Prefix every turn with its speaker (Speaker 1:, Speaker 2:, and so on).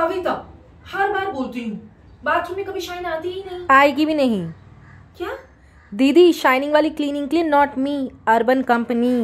Speaker 1: कविता हर बार बोलती हूँ बाथरूम में कभी शाइन आती ही नहीं
Speaker 2: आएगी भी नहीं क्या दीदी शाइनिंग वाली क्लीनिंग के लिए नॉट मी अर्बन कंपनी